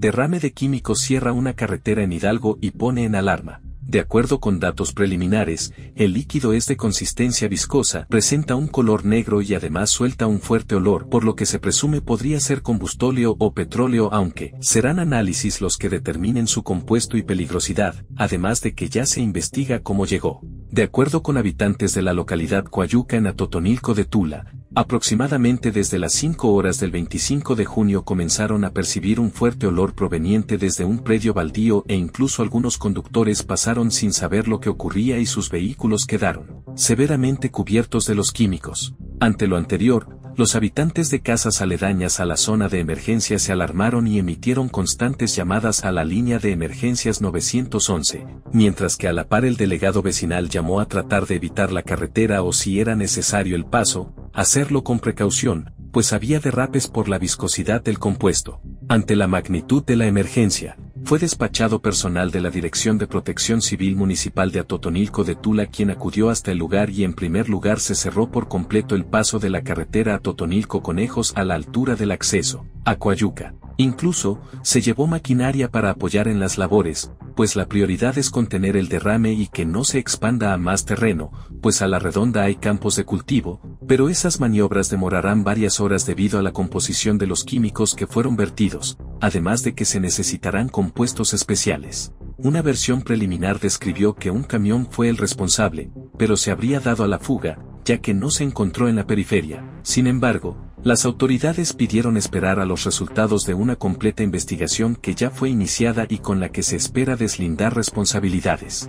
derrame de químicos cierra una carretera en Hidalgo y pone en alarma. De acuerdo con datos preliminares, el líquido es de consistencia viscosa, presenta un color negro y además suelta un fuerte olor, por lo que se presume podría ser combustóleo o petróleo, aunque serán análisis los que determinen su compuesto y peligrosidad, además de que ya se investiga cómo llegó. De acuerdo con habitantes de la localidad Coayuca en Atotonilco de Tula, Aproximadamente desde las 5 horas del 25 de junio comenzaron a percibir un fuerte olor proveniente desde un predio baldío e incluso algunos conductores pasaron sin saber lo que ocurría y sus vehículos quedaron severamente cubiertos de los químicos. Ante lo anterior, los habitantes de casas aledañas a la zona de emergencia se alarmaron y emitieron constantes llamadas a la línea de emergencias 911, mientras que a la par el delegado vecinal llamó a tratar de evitar la carretera o si era necesario el paso, hacerlo con precaución, pues había derrapes por la viscosidad del compuesto. Ante la magnitud de la emergencia, fue despachado personal de la Dirección de Protección Civil Municipal de Atotonilco de Tula quien acudió hasta el lugar y en primer lugar se cerró por completo el paso de la carretera Atotonilco Conejos a la altura del acceso a Coayuca. Incluso, se llevó maquinaria para apoyar en las labores, pues la prioridad es contener el derrame y que no se expanda a más terreno, pues a la redonda hay campos de cultivo, pero esas maniobras demorarán varias horas debido a la composición de los químicos que fueron vertidos, además de que se necesitarán compuestos especiales. Una versión preliminar describió que un camión fue el responsable, pero se habría dado a la fuga, ya que no se encontró en la periferia. Sin embargo, las autoridades pidieron esperar a los resultados de una completa investigación que ya fue iniciada y con la que se espera deslindar responsabilidades.